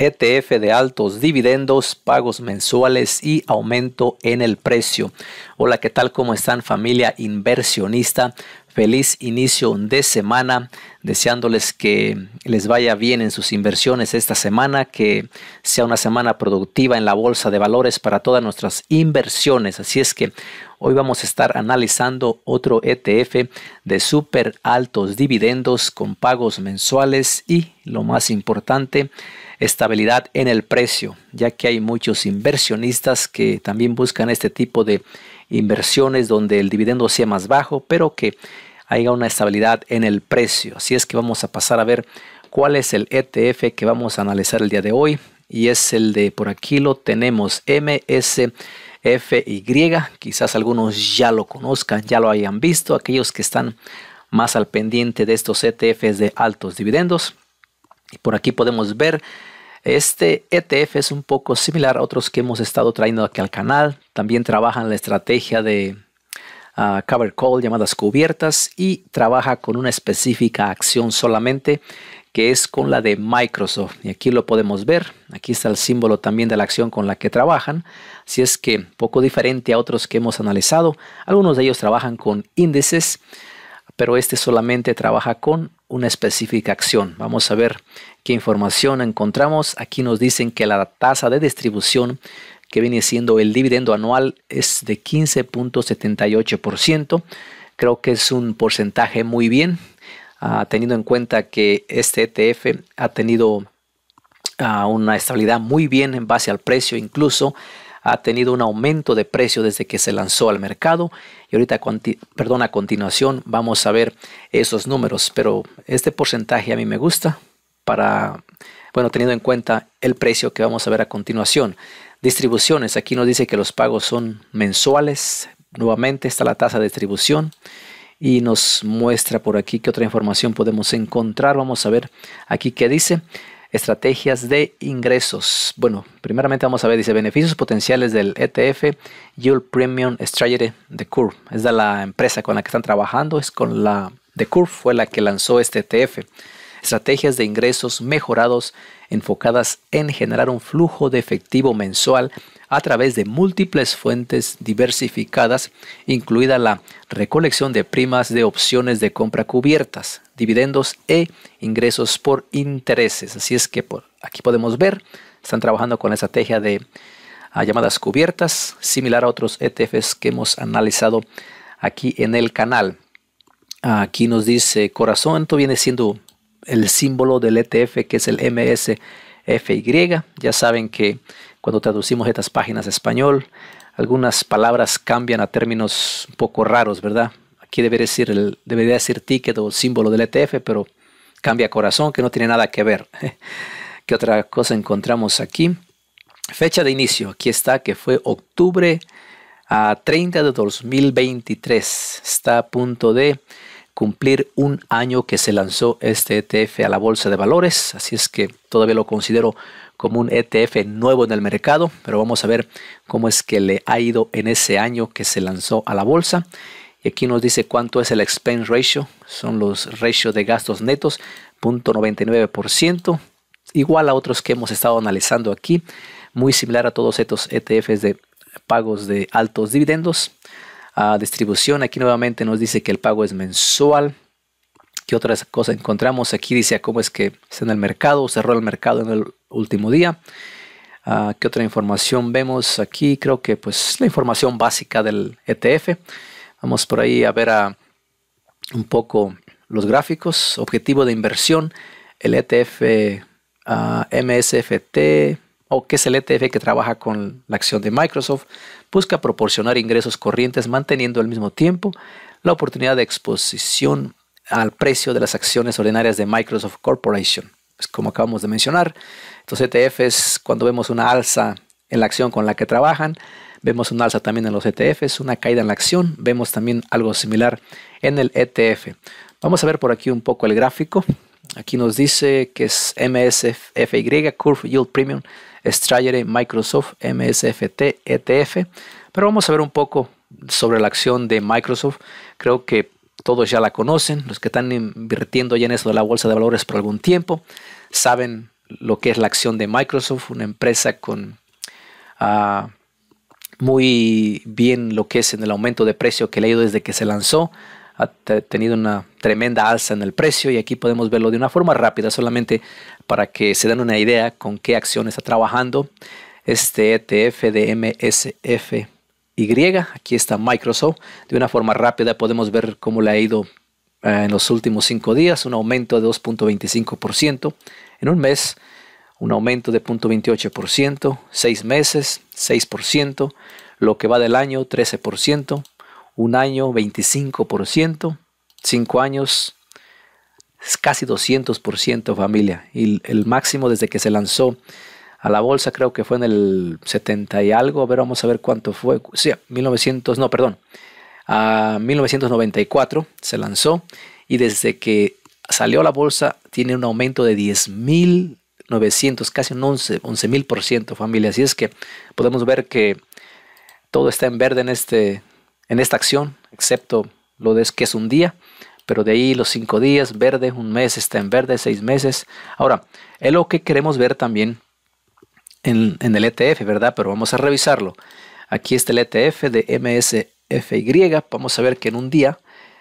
ETF de altos dividendos, pagos mensuales y aumento en el precio. Hola, ¿qué tal? ¿Cómo están familia inversionista? feliz inicio de semana, deseándoles que les vaya bien en sus inversiones esta semana, que sea una semana productiva en la bolsa de valores para todas nuestras inversiones. Así es que hoy vamos a estar analizando otro ETF de súper altos dividendos con pagos mensuales y, lo más importante, estabilidad en el precio, ya que hay muchos inversionistas que también buscan este tipo de inversiones donde el dividendo sea más bajo, pero que hay una estabilidad en el precio. Así es que vamos a pasar a ver cuál es el ETF que vamos a analizar el día de hoy y es el de por aquí lo tenemos MSFY. Quizás algunos ya lo conozcan, ya lo hayan visto, aquellos que están más al pendiente de estos ETFs de altos dividendos. Y por aquí podemos ver este ETF es un poco similar a otros que hemos estado trayendo aquí al canal. También trabajan la estrategia de cover call, llamadas cubiertas, y trabaja con una específica acción solamente que es con la de Microsoft. Y aquí lo podemos ver. Aquí está el símbolo también de la acción con la que trabajan. Si es que poco diferente a otros que hemos analizado, algunos de ellos trabajan con índices, pero este solamente trabaja con una específica acción. Vamos a ver qué información encontramos. Aquí nos dicen que la tasa de distribución que viene siendo el dividendo anual, es de 15.78%. Creo que es un porcentaje muy bien, ah, teniendo en cuenta que este ETF ha tenido ah, una estabilidad muy bien en base al precio, incluso ha tenido un aumento de precio desde que se lanzó al mercado y ahorita perdón a continuación vamos a ver esos números pero este porcentaje a mí me gusta para bueno teniendo en cuenta el precio que vamos a ver a continuación Distribuciones, aquí nos dice que los pagos son mensuales. Nuevamente está la tasa de distribución y nos muestra por aquí qué otra información podemos encontrar. Vamos a ver aquí qué dice. Estrategias de ingresos. Bueno, primeramente vamos a ver, dice beneficios potenciales del ETF Yield Premium Strategy de Curve. Es de la empresa con la que están trabajando, es con la de Curve, fue la que lanzó este ETF. Estrategias de ingresos mejorados enfocadas en generar un flujo de efectivo mensual a través de múltiples fuentes diversificadas, incluida la recolección de primas de opciones de compra cubiertas, dividendos e ingresos por intereses. Así es que por aquí podemos ver, están trabajando con la estrategia de ah, llamadas cubiertas, similar a otros ETFs que hemos analizado aquí en el canal. Aquí nos dice corazón, esto viene siendo el símbolo del ETF que es el MSFY. Ya saben que cuando traducimos estas páginas a español, algunas palabras cambian a términos un poco raros, ¿verdad? Aquí debería decir, el, debería decir ticket o símbolo del ETF, pero cambia corazón que no tiene nada que ver. ¿Qué otra cosa encontramos aquí? Fecha de inicio, aquí está, que fue octubre a 30 de 2023. Está a punto de cumplir un año que se lanzó este ETF a la bolsa de valores, así es que todavía lo considero como un ETF nuevo en el mercado, pero vamos a ver cómo es que le ha ido en ese año que se lanzó a la bolsa. Y aquí nos dice cuánto es el expense ratio, son los ratios de gastos netos, 0.99%, igual a otros que hemos estado analizando aquí, muy similar a todos estos ETFs de pagos de altos dividendos distribución. Aquí nuevamente nos dice que el pago es mensual. ¿Qué otras cosas encontramos? Aquí dice cómo es que está en el mercado, cerró el mercado en el último día. Ah, ¿Qué otra información vemos aquí? Creo que pues la información básica del ETF. Vamos por ahí a ver a, un poco los gráficos. Objetivo de inversión, el ETF ah, MSFT o que es el ETF que trabaja con la acción de Microsoft, busca proporcionar ingresos corrientes manteniendo al mismo tiempo la oportunidad de exposición al precio de las acciones ordinarias de Microsoft Corporation. es como acabamos de mencionar, estos ETFs, cuando vemos una alza en la acción con la que trabajan, vemos una alza también en los ETFs, una caída en la acción, vemos también algo similar en el ETF. Vamos a ver por aquí un poco el gráfico. Aquí nos dice que es MSFY, Curve Yield Premium, strategy Microsoft, MSFT, ETF. Pero vamos a ver un poco sobre la acción de Microsoft. Creo que todos ya la conocen, los que están invirtiendo ya en eso de la bolsa de valores por algún tiempo, saben lo que es la acción de Microsoft, una empresa con ah, muy bien lo que es en el aumento de precio que le ha ido desde que se lanzó ha tenido una tremenda alza en el precio y aquí podemos verlo de una forma rápida solamente para que se den una idea con qué acción está trabajando este ETF de MSFY. Aquí está Microsoft. De una forma rápida podemos ver cómo le ha ido eh, en los últimos cinco días, un aumento de 2.25%. En un mes, un aumento de 0.28%. Seis meses, 6%. Lo que va del año, 13% un año 25%, cinco años casi 200% familia. Y el máximo desde que se lanzó a la bolsa creo que fue en el 70 y algo, a ver, vamos a ver cuánto fue, sí, 1900, no, perdón, a 1994 se lanzó y desde que salió a la bolsa tiene un aumento de 10.900, casi un 11.000% familia. Así es que podemos ver que todo está en verde en este en esta acción, excepto lo de que es un día, pero de ahí los cinco días, verde, un mes está en verde, seis meses. Ahora, es lo que queremos ver también en, el ETF, ¿verdad? Pero vamos a revisarlo. Aquí está el ETF de MSFY. Vamos a ver que en un día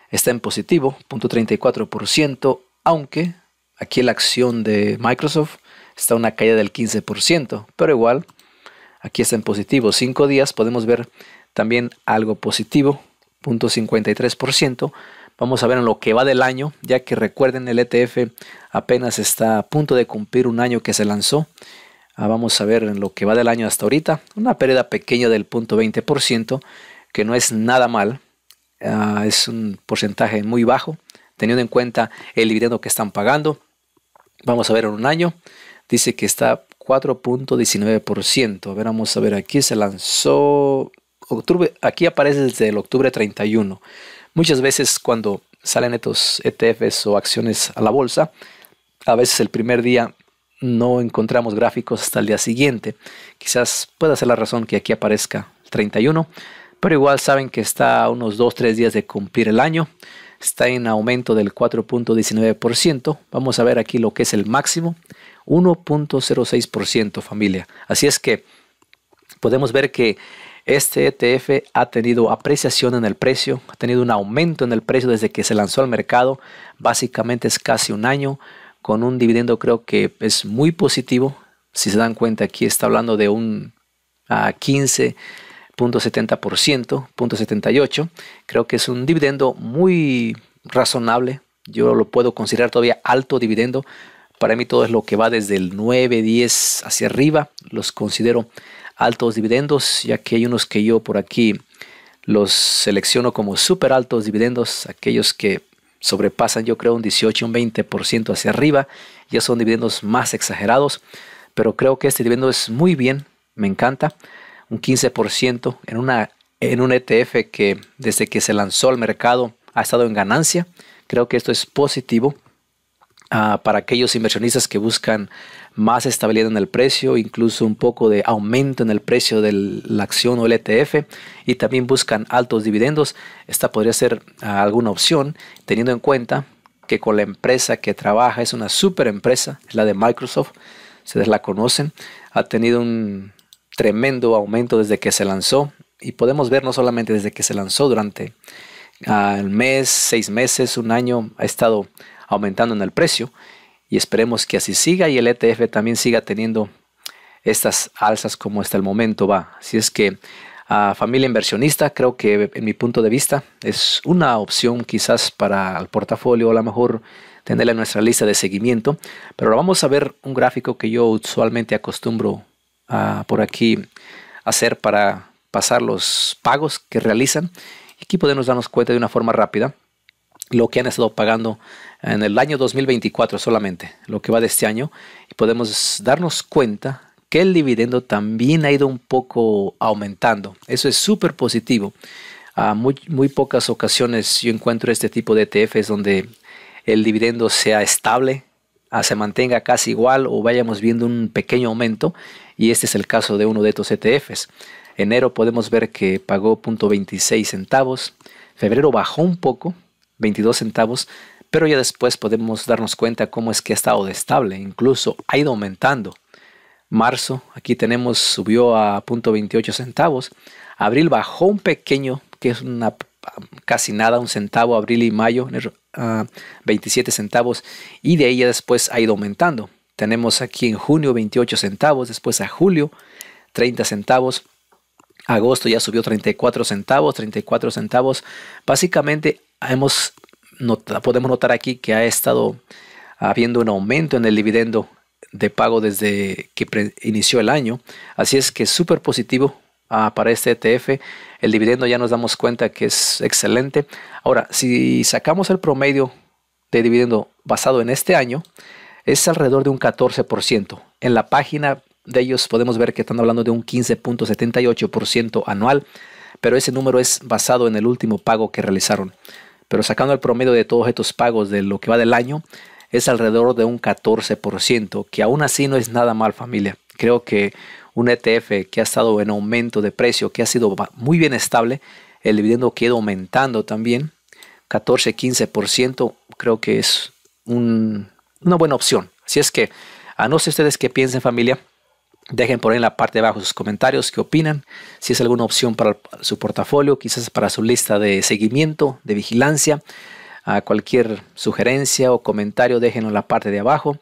está en positivo, 0.34%, aunque aquí la acción de Microsoft está una caída del 15%, pero igual aquí está en positivo. Cinco días podemos ver también algo positivo, 0.53%. Vamos a ver en lo que va del año, ya que recuerden el ETF apenas está a punto de cumplir un año que se lanzó. Ah, vamos a ver en lo que va del año hasta ahorita, una pérdida pequeña del 0.20%, que no es nada mal, ah, es un porcentaje muy bajo, teniendo en cuenta el dividendo que están pagando. Vamos a ver en un año, dice que está 4.19%. A ver, vamos a ver aquí, se lanzó octubre, aquí aparece desde el octubre 31. Muchas veces cuando salen estos ETFs o acciones a la bolsa, a veces el primer día no encontramos gráficos hasta el día siguiente. Quizás pueda ser la razón que aquí aparezca el 31, pero igual saben que está a unos 2-3 días de cumplir el año. Está en aumento del 4.19%. Vamos a ver aquí lo que es el máximo. 1.06% familia. Así es que podemos ver que este ETF ha tenido apreciación en el precio, ha tenido un aumento en el precio desde que se lanzó al mercado, básicamente es casi un año, con un dividendo creo que es muy positivo. Si se dan cuenta, aquí está hablando de un a 15.70%, 0.78. Creo que es un dividendo muy razonable. Yo lo puedo considerar todavía alto dividendo. Para mí todo es lo que va desde el 9, 10 hacia arriba. Los considero altos dividendos, ya que hay unos que yo por aquí los selecciono como súper altos dividendos, aquellos que sobrepasan yo creo un 18, un 20% hacia arriba, ya son dividendos más exagerados, pero creo que este dividendo es muy bien, me encanta, un 15% en, una, en un ETF que desde que se lanzó al mercado ha estado en ganancia, creo que esto es positivo ah, para aquellos inversionistas que buscan más estabilidad en el precio, incluso un poco de aumento en el precio de la acción o el ETF y también buscan altos dividendos. Esta podría ser ah, alguna opción teniendo en cuenta que con la empresa que trabaja es una super empresa, la de Microsoft, ustedes la conocen, ha tenido un tremendo aumento desde que se lanzó y podemos ver no solamente desde que se lanzó durante ah, el mes, seis meses, un año, ha estado aumentando en el precio y esperemos que así siga y el ETF también siga teniendo estas alzas como hasta el momento va. Así es que a familia inversionista creo que en mi punto de vista es una opción quizás para el portafolio, a lo mejor tenerla en nuestra lista de seguimiento, pero vamos a ver un gráfico que yo usualmente acostumbro a, por aquí hacer para pasar los pagos que realizan y aquí podemos darnos cuenta de una forma rápida lo que han estado pagando en el año 2024 solamente, lo que va de este año, y podemos darnos cuenta que el dividendo también ha ido un poco aumentando. Eso es súper positivo. A muy, muy pocas ocasiones yo encuentro este tipo de ETFs donde el dividendo sea estable, se mantenga casi igual o vayamos viendo un pequeño aumento. Y este es el caso de uno de estos ETFs. Enero podemos ver que pagó 0.26 centavos. Febrero bajó un poco, 22 centavos, pero ya después podemos darnos cuenta cómo es que ha estado de estable, incluso ha ido aumentando. Marzo, aquí tenemos, subió a .28 centavos. Abril bajó un pequeño, que es una casi nada, un centavo, abril y mayo, 27 ah, centavos, y de ahí ya después ha ido aumentando. Tenemos aquí en junio 28 centavos, después a julio 30 centavos, agosto ya subió 34 centavos, 34 centavos. Básicamente hemos podemos notar aquí que ha estado habiendo un aumento en el dividendo de pago desde que inició el año. Así es que es súper positivo ah, para este ETF. El dividendo ya nos damos cuenta que es excelente. Ahora, si sacamos el promedio de dividendo basado en este año, es alrededor de un 14%. En la página de ellos podemos ver que están hablando de un 15.78% anual, pero ese número es basado en el último pago que realizaron pero sacando el promedio de todos estos pagos de lo que va del año, es alrededor de un 14%, que aún así no es nada mal familia. Creo que un ETF que ha estado en aumento de precio, que ha sido muy bien estable, el dividendo queda aumentando también, 14-15%, creo que es una buena opción. Así es que, a no ser ustedes que piensen familia, Dejen por ahí en la parte de abajo sus comentarios, qué opinan, si es alguna opción para su portafolio, quizás para su lista de seguimiento, de vigilancia. cualquier sugerencia o comentario, déjenlo en la parte de abajo.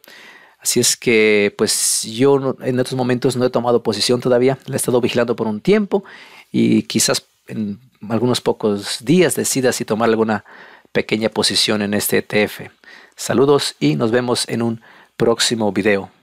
Así es que, pues yo en estos momentos no he tomado posición todavía, la he estado vigilando por un tiempo y quizás en algunos pocos días decida si tomar alguna pequeña posición en este ETF. Saludos y nos vemos en un próximo video.